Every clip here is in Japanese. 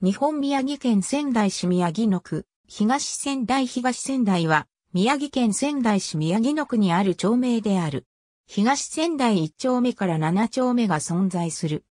日本宮城県仙台市宮城野区、東仙台東仙台は、宮城県仙台市宮城野区にある町名である。東仙台1丁目から7丁目が存在する。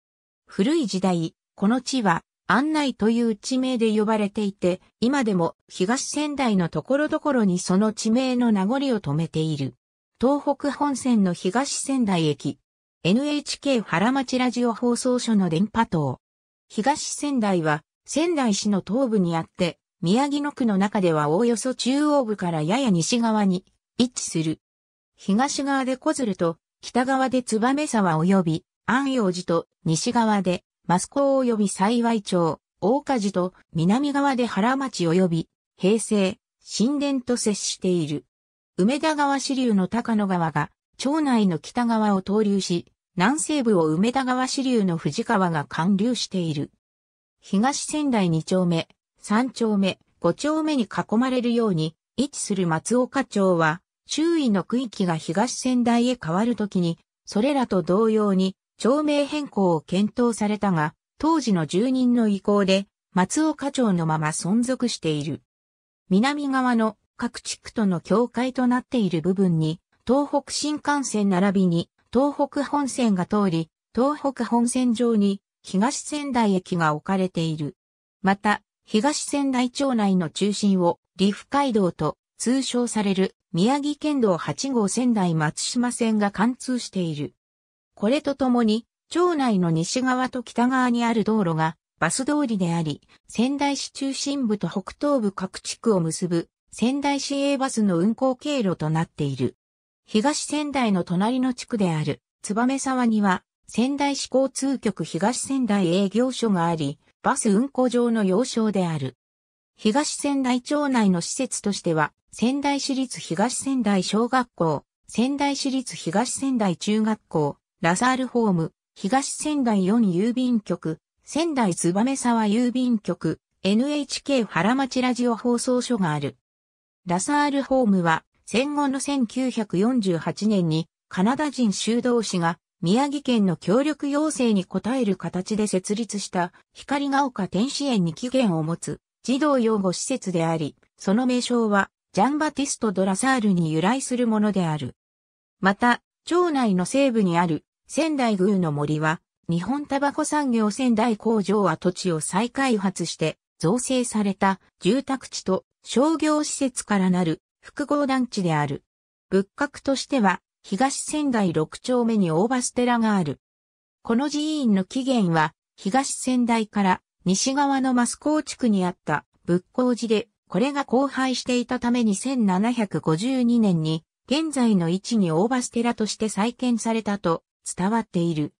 古い時代、この地は、案内という地名で呼ばれていて、今でも東仙台のところどころにその地名の名残を止めている。東北本線の東仙台駅。NHK 原町ラジオ放送所の電波塔。東仙台は仙台市の東部にあって、宮城野区の中ではおおよそ中央部からやや西側に位置する。東側で小鶴と、北側で燕沢及び安陽寺と西側で益子及び幸町、大火寺と南側で原町及び平成、神殿と接している。梅田川支流の高野川が町内の北側を通流し、南西部を梅田川支流の藤川が貫流している。東仙台2丁目、3丁目、5丁目に囲まれるように位置する松岡町は、周囲の区域が東仙台へ変わるときに、それらと同様に町名変更を検討されたが、当時の住人の意向で、松岡町のまま存続している。南側の各地区との境界となっている部分に、東北新幹線並びに東北本線が通り、東北本線上に東仙台駅が置かれている。また、東仙台町内の中心を、リフ街道と通称される宮城県道8号仙台松島線が貫通している。これとともに、町内の西側と北側にある道路がバス通りであり、仙台市中心部と北東部各地区を結ぶ仙台市営バスの運行経路となっている。東仙台の隣の地区である燕沢には仙台市交通局東仙台営業所があり、バス運行上の要衝である。東仙台町内の施設としては、仙台市立東仙台小学校、仙台市立東仙台中学校、ラサールホーム、東仙台4郵便局、仙台燕沢郵便局、NHK 原町ラジオ放送所がある。ラサールホームは戦後の1948年にカナダ人修道士が宮城県の協力要請に応える形で設立した光が丘天使園に起源を持つ児童養護施設であり、その名称はジャンバティスト・ドラサールに由来するものである。また、町内の西部にある仙台宮の森は、日本タバコ産業仙台工場跡地を再開発して造成された住宅地と商業施設からなる複合団地である。仏閣としては東仙台六丁目に大バス寺がある。この寺院の起源は、東仙台から西側のマスコー地区にあった仏光寺で、これが荒廃していたために1752年に、現在の位置に大バス寺として再建されたと伝わっている。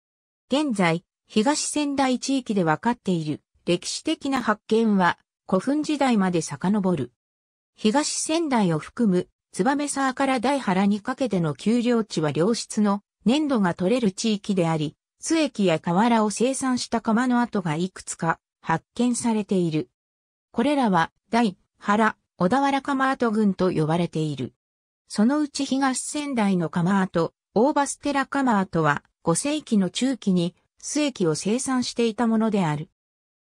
現在、東仙台地域で分かっている歴史的な発見は古墳時代まで遡る。東仙台を含む燕沢から大原にかけての丘陵地は良質の粘土が取れる地域であり、須液や瓦を生産した釜の跡がいくつか発見されている。これらは大原小田原釜跡群と呼ばれている。そのうち東仙台の釜跡、大バステラ釜跡は5世紀の中期に須液を生産していたものである。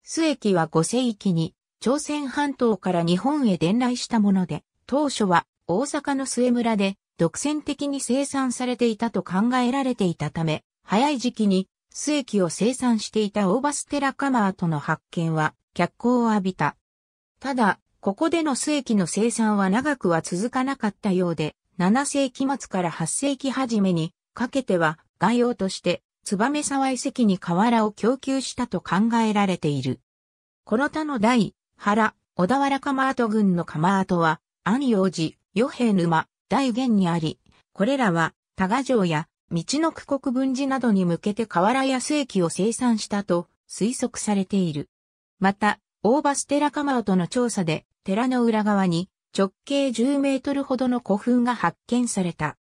須液は5世紀に朝鮮半島から日本へ伝来したもので、当初は大阪の末村で独占的に生産されていたと考えられていたため、早い時期に末期を生産していたオーバステラカマーとの発見は脚光を浴びた。ただ、ここでの末期の生産は長くは続かなかったようで、7世紀末から8世紀初めにかけては概要として燕沢遺跡に瓦を供給したと考えられている。この他の大、原、小田原カマート郡のカマートは、安陽寺、与兵沼、大元にあり、これらは、多賀城や、道の区国分寺などに向けて瓦原安駅を生産したと推測されている。また、大場ステラカマロとの調査で、寺の裏側に直径10メートルほどの古墳が発見された。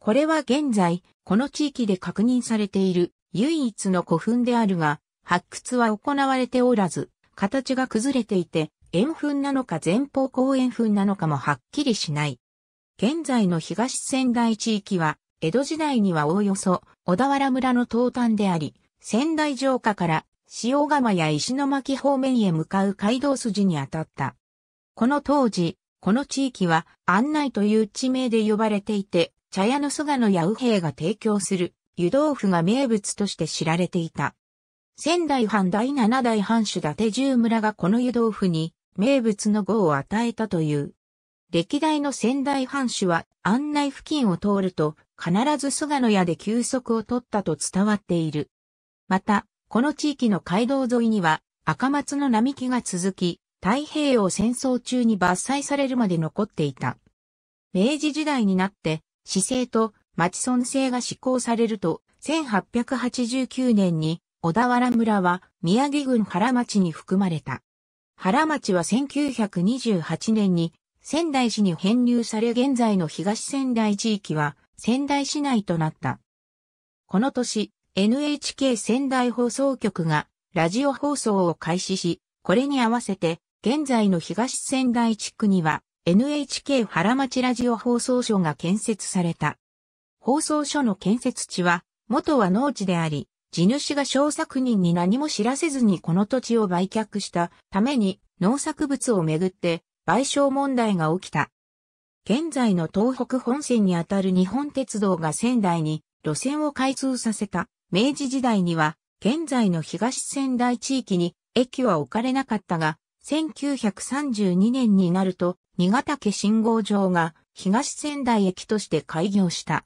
これは現在、この地域で確認されている唯一の古墳であるが、発掘は行われておらず、形が崩れていて、円墳なのか前方後円墳なのかもはっきりしない。現在の東仙台地域は、江戸時代にはおおよそ小田原村の東端であり、仙台城下から塩釜や石巻方面へ向かう街道筋にあたった。この当時、この地域は案内という地名で呼ばれていて、茶屋の菅野や右兵が提供する湯豆腐が名物として知られていた。仙台藩第七代藩主伊達十村がこの湯豆腐に名物の語を与えたという。歴代の仙台藩主は案内付近を通ると必ず菅野屋で休息を取ったと伝わっている。また、この地域の街道沿いには赤松の並木が続き、太平洋戦争中に伐採されるまで残っていた。明治時代になって、市政と町村制が施行されると、1889年に小田原村は宮城郡原町に含まれた。原町は1928年に仙台市に編入され現在の東仙台地域は仙台市内となった。この年、NHK 仙台放送局がラジオ放送を開始し、これに合わせて現在の東仙台地区には NHK 原町ラジオ放送所が建設された。放送所の建設地は元は農地であり、地主が小作人に何も知らせずにこの土地を売却したために農作物をめぐって賠償問題が起きた。現在の東北本線にあたる日本鉄道が仙台に路線を開通させた明治時代には現在の東仙台地域に駅は置かれなかったが1932年になると新潟家信号場が東仙台駅として開業した。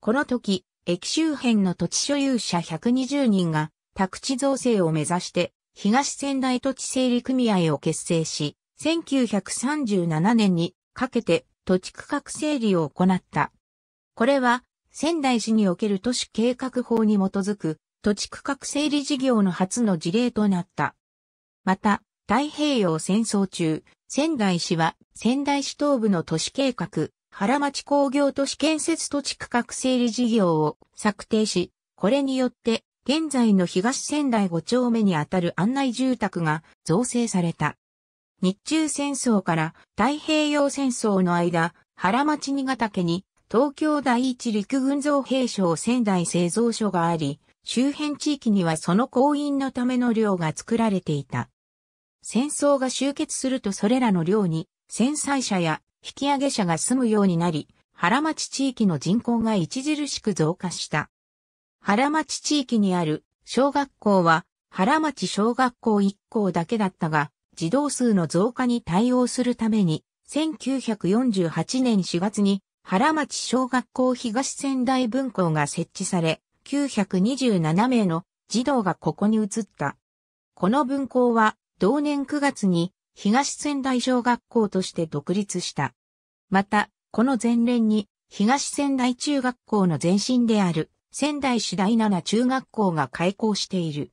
この時、駅周辺の土地所有者120人が宅地造成を目指して東仙台土地整理組合を結成し、1937年にかけて土地区画整理を行った。これは仙台市における都市計画法に基づく土地区画整理事業の初の事例となった。また、太平洋戦争中、仙台市は仙台市東部の都市計画、原町工業都市建設土地区画整理事業を策定し、これによって現在の東仙台5丁目にあたる案内住宅が造成された。日中戦争から太平洋戦争の間、原町新潟家に東京第一陸軍造兵廠仙台製造所があり、周辺地域にはその行員のための寮が作られていた。戦争が終結するとそれらの寮に、戦災者や引き上げ者が住むようになり、原町地域の人口が著しく増加した。原町地域にある小学校は原町小学校1校だけだったが、児童数の増加に対応するために、1948年4月に原町小学校東仙台分校が設置され、927名の児童がここに移った。この分校は同年9月に東仙台小学校として独立した。また、この前年に、東仙台中学校の前身である、仙台市第7中学校が開校している。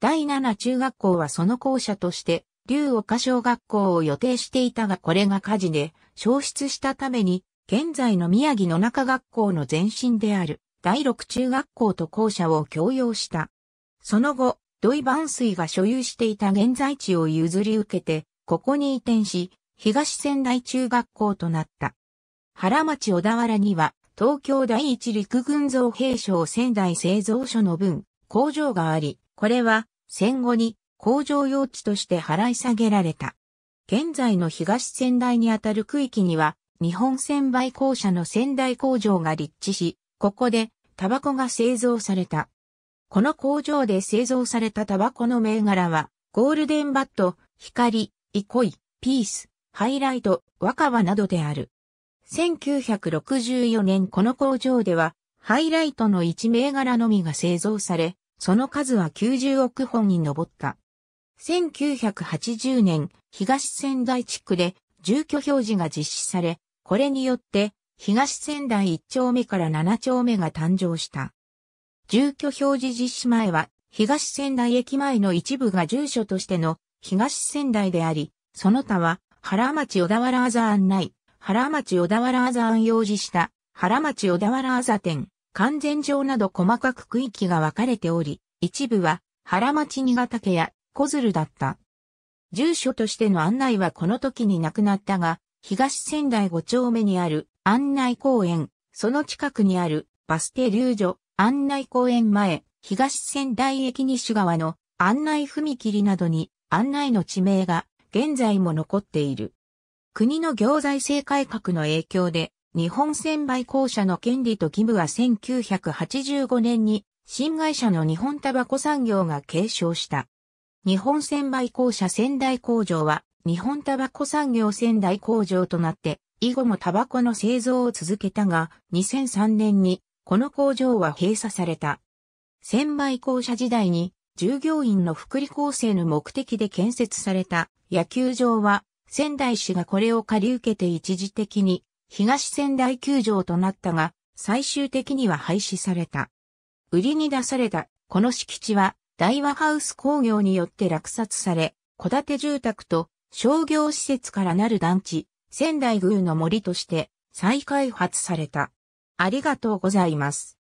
第7中学校はその校舎として、竜岡小学校を予定していたがこれが火事で、消失したために、現在の宮城野中学校の前身である、第6中学校と校舎を共用した。その後、土井万水が所有していた現在地を譲り受けて、ここに移転し、東仙台中学校となった。原町小田原には、東京第一陸軍造兵廠仙台製造所の分、工場があり、これは戦後に工場用地として払い下げられた。現在の東仙台にあたる区域には、日本仙売公社の仙台工場が立地し、ここでタバコが製造された。この工場で製造されたタバコの銘柄は、ゴールデンバット、光、イコイ、ピース、ハイライト、若葉などである。1964年この工場では、ハイライトの1銘柄のみが製造され、その数は90億本に上った。1980年、東仙台地区で住居表示が実施され、これによって東仙台1丁目から7丁目が誕生した。住居表示実施前は東仙台駅前の一部が住所としての東仙台であり、その他は、原町小田原あざ案内、原町小田原あざ案用事した、原町小田原あざ店、完全場など細かく区域が分かれており、一部は、原町新潟家や、小鶴だった。住所としての案内はこの時になくなったが、東仙台五丁目にある案内公園、その近くにあるバス停留所、案内公園前、東仙台駅西側の案内踏切などに案内の地名が現在も残っている。国の行財政改革の影響で、日本船売公社の権利と義務は1985年に新会社の日本タバコ産業が継承した。日本船売公社仙台工場は日本タバコ産業仙台工場となって、以後もタバコの製造を続けたが、2003年にこの工場は閉鎖された。仙売公社時代に従業員の福利厚生の目的で建設された野球場は、仙台市がこれを借り受けて一時的に東仙台球場となったが、最終的には廃止された。売りに出されたこの敷地は、大和ハウス工業によって落札され、戸建て住宅と商業施設からなる団地、仙台宮の森として再開発された。ありがとうございます。